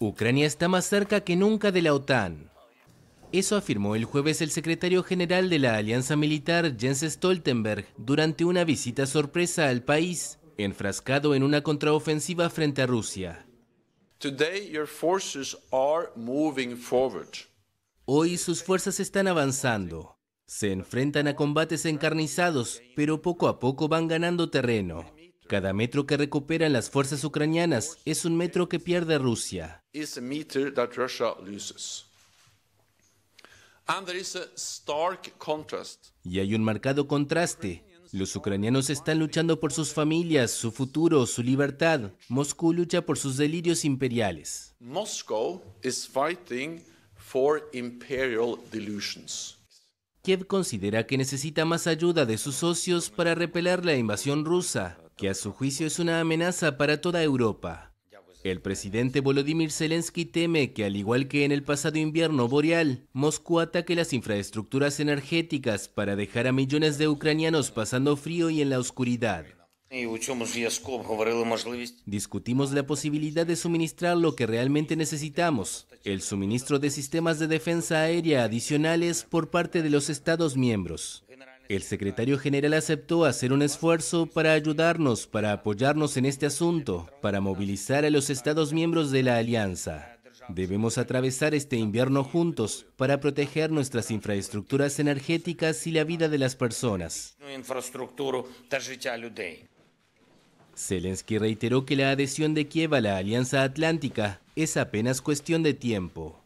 Ucrania está más cerca que nunca de la OTAN. Eso afirmó el jueves el secretario general de la Alianza Militar, Jens Stoltenberg, durante una visita sorpresa al país, enfrascado en una contraofensiva frente a Rusia. Hoy sus fuerzas están avanzando. Se enfrentan a combates encarnizados, pero poco a poco van ganando terreno. Cada metro que recuperan las fuerzas ucranianas es un metro que pierde Rusia. Y hay un marcado contraste. Los ucranianos están luchando por sus familias, su futuro, su libertad. Moscú lucha por sus delirios imperiales. Kiev considera que necesita más ayuda de sus socios para repeler la invasión rusa que a su juicio es una amenaza para toda Europa. El presidente Volodymyr Zelensky teme que, al igual que en el pasado invierno boreal, Moscú ataque las infraestructuras energéticas para dejar a millones de ucranianos pasando frío y en la oscuridad. Discutimos la posibilidad de suministrar lo que realmente necesitamos, el suministro de sistemas de defensa aérea adicionales por parte de los Estados miembros. El secretario general aceptó hacer un esfuerzo para ayudarnos, para apoyarnos en este asunto, para movilizar a los Estados miembros de la alianza. Debemos atravesar este invierno juntos para proteger nuestras infraestructuras energéticas y la vida de las personas. Zelensky reiteró que la adhesión de Kiev a la Alianza Atlántica es apenas cuestión de tiempo.